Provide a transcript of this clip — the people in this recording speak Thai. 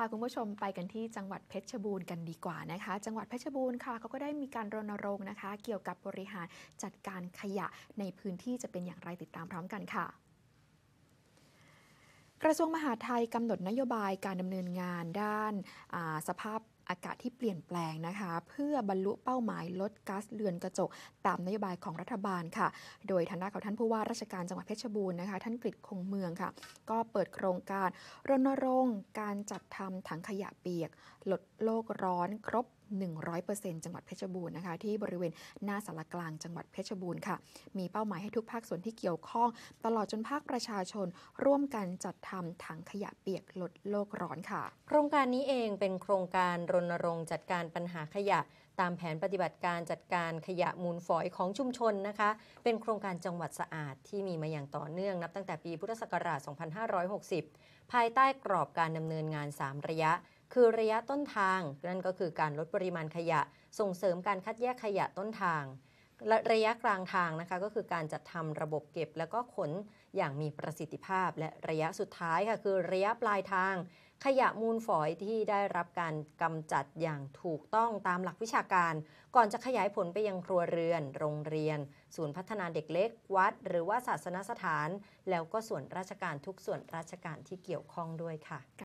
พาคุณผู้ชมไปกันที่จังหวัดเพชรบูรณ์กันดีกว่านะคะ จังหวัดเพชรบูรณ์ค่ะเขาก็ได้มีการรณรงค์นะคะเกี่ยวกับบริหารจัดการขยะในพื้นที่จะเป็นอย่างไรติดตามพร้อมกันค่ะ กระทรวงมหาดไทยกำหนดนโยบายการดำเนินงานด้านสภาพอากาศที่เปลี่ยนแปลงนะคะเพื่อบรรลุเป้าหมายลดก๊าซเรือนกระจกตามนโยบายของรัฐบาลค่ะโดยทางด้านของท่านผู้ว่าราชการจังหวัดเพชรบูรณ์นะคะท่านกฤษคงเมืองค่ะ ก็เปิดโครงการรณรงค์การจัดทำถังขยะเปียกลดโลกร้อน ครบ 100%จังหวัดเพชรบูรณ์นะคะที่บริเวณหน้าสารกลางจังหวัดเพชรบูรณ์ค่ะมีเป้าหมายให้ทุกภาคส่วนที่เกี่ยวข้อง ตลอดจนภาคประชาชน ร่วมกันจัดทำถังขยะเปียกลดโลกร้อนค่ะ โครงการนี้เองเป็นโครงการรณรงค์จัดการปัญหาขยะ ตามแผนปฏิบัติการจัดการขยะมูลฝอยของชุมชนนะคะ เป็นโครงการจังหวัดสะอาดที่มีมาอย่างต่อเนื่องนับตั้งแต่ปีพุทธศักราช 2560 ภายใต้กรอบการดำเนินงาน 3 ระยะ คือระยะต้นทาง นั่นก็คือการลดปริมาณขยะ ส่งเสริมการคัดแยกขยะต้นทางระยะกลางทางนะคะ ก็คือการจัดทำระบบเก็บและก็ขนอย่างมีประสิทธิภาพและระยะสุดท้ายค่ะ คือระยะปลายทางขยะมูลฝอยที่ได้รับการกำจัดอย่างถูกต้องตามหลักวิชาการ ก่อนจะขยายผลไปยังครัวเรือนโรงเรียน ศูนย์พัฒนาเด็กเล็กวัดหรือว่าศาสนสถาน แล้วก็ส่วนราชการทุกส่วนราชการที่เกี่ยวข้องด้วยค่ะ